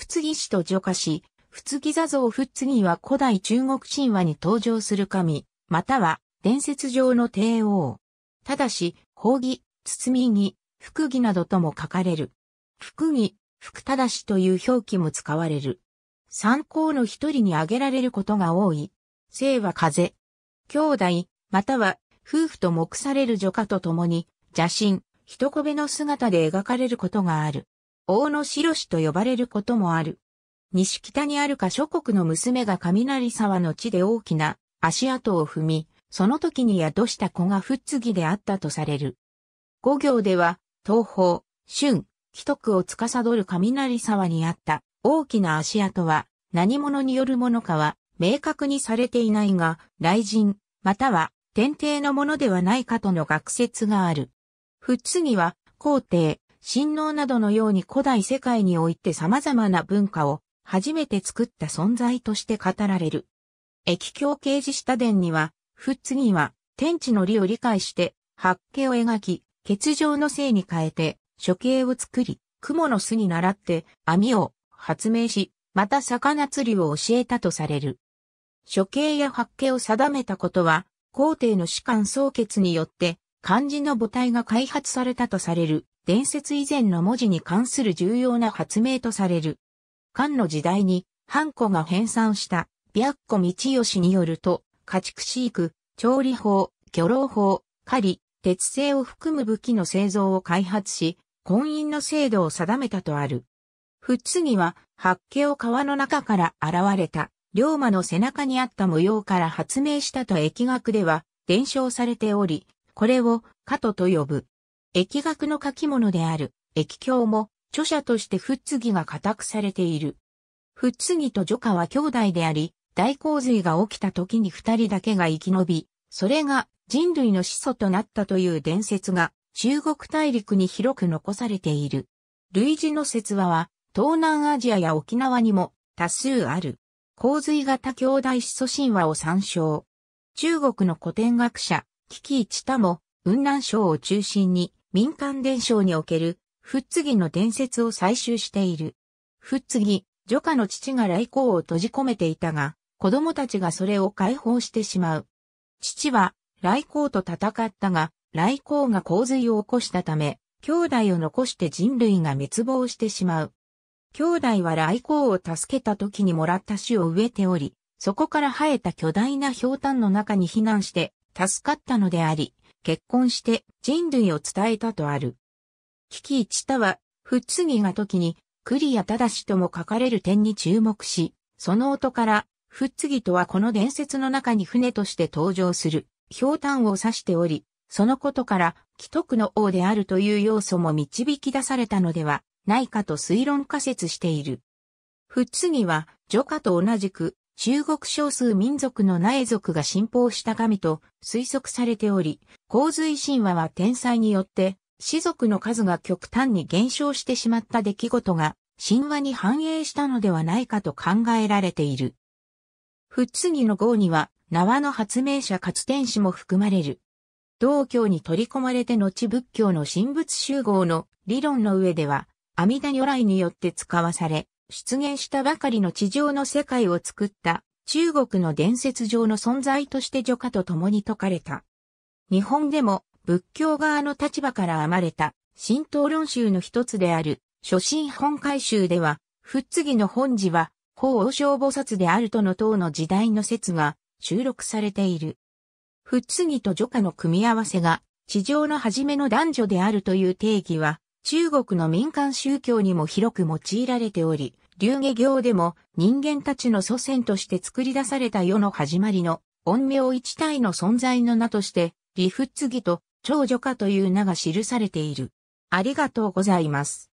仏義氏と除化し、仏義座像仏義は古代中国神話に登場する神、または伝説上の帝王。ただし、法義、包み義、福義などとも書かれる。福義、福正しという表記も使われる。参考の一人に挙げられることが多い。生は風。兄弟、または夫婦と目される女家と共に、邪神、人こべの姿で描かれることがある。大野城氏と呼ばれることもある。西北にあるか諸国の娘が雷沢の地で大きな足跡を踏み、その時に宿した子がつ継であったとされる。五行では、東方、春、既得を司る雷沢にあった大きな足跡は何者によるものかは明確にされていないが、雷神、または天帝のものではないかとの学説がある。つ継は、皇帝、神農などのように古代世界において様々な文化を初めて作った存在として語られる。液境掲示た伝には、ふっつぎは天地の理を理解して、八景を描き、欠場の性に変えて、処刑を作り、蜘蛛の巣に倣って網を発明し、また魚釣りを教えたとされる。処刑や八景を定めたことは、皇帝の士官宗決によって、漢字の母体が開発されたとされる伝説以前の文字に関する重要な発明とされる。漢の時代に、ハンコが編纂した、白子道義によると、家畜飼育、調理法、漁労法、狩り、鉄製を含む武器の製造を開発し、婚姻の制度を定めたとある。ふっつぎは、八家を川の中から現れた、龍馬の背中にあった模様から発明したと疫学では伝承されており、これを、加とと呼ぶ。疫学の書き物である、疫教も、著者としてフッツギが固くされている。フッツギとジョカは兄弟であり、大洪水が起きた時に二人だけが生き延び、それが人類の始祖となったという伝説が中国大陸に広く残されている。類似の説話は東南アジアや沖縄にも多数ある。洪水型兄弟始祖神話を参照。中国の古典学者、危機一タも雲南省を中心に民間伝承における、ふっつぎの伝説を採集している。ふっつぎ、女家の父が来航を閉じ込めていたが、子供たちがそれを解放してしまう。父は、来航と戦ったが、来航が洪水を起こしたため、兄弟を残して人類が滅亡してしまう。兄弟は来航を助けた時にもらった種を植えており、そこから生えた巨大な氷炭の中に避難して助かったのであり、結婚して人類を伝えたとある。危機一多は、不次が時に、クリア正とも書かれる点に注目し、その音から、不次とはこの伝説の中に船として登場する、氷炭を指しており、そのことから、既得の王であるという要素も導き出されたのではないかと推論仮説している。不ッぎは、ジョカと同じく、中国少数民族の苗族が信奉した神と推測されており、洪水神話は天災によって、氏族の数が極端に減少してしまった出来事が、神話に反映したのではないかと考えられている。仏津の号には、縄の発明者つ天使も含まれる。道教に取り込まれて後仏教の神仏集合の理論の上では、阿弥陀如来によって使わされ、出現したばかりの地上の世界を作った中国の伝説上の存在として女家と共に説かれた。日本でも仏教側の立場から編まれた神道論集の一つである初心本会集では、仏ぎの本寺は法王将菩薩であるとの等の時代の説が収録されている。仏ぎと女家の組み合わせが地上の初めの男女であるという定義は中国の民間宗教にも広く用いられており、流下行でも人間たちの祖先として作り出された世の始まりの音名一体の存在の名として、理不次と長女化という名が記されている。ありがとうございます。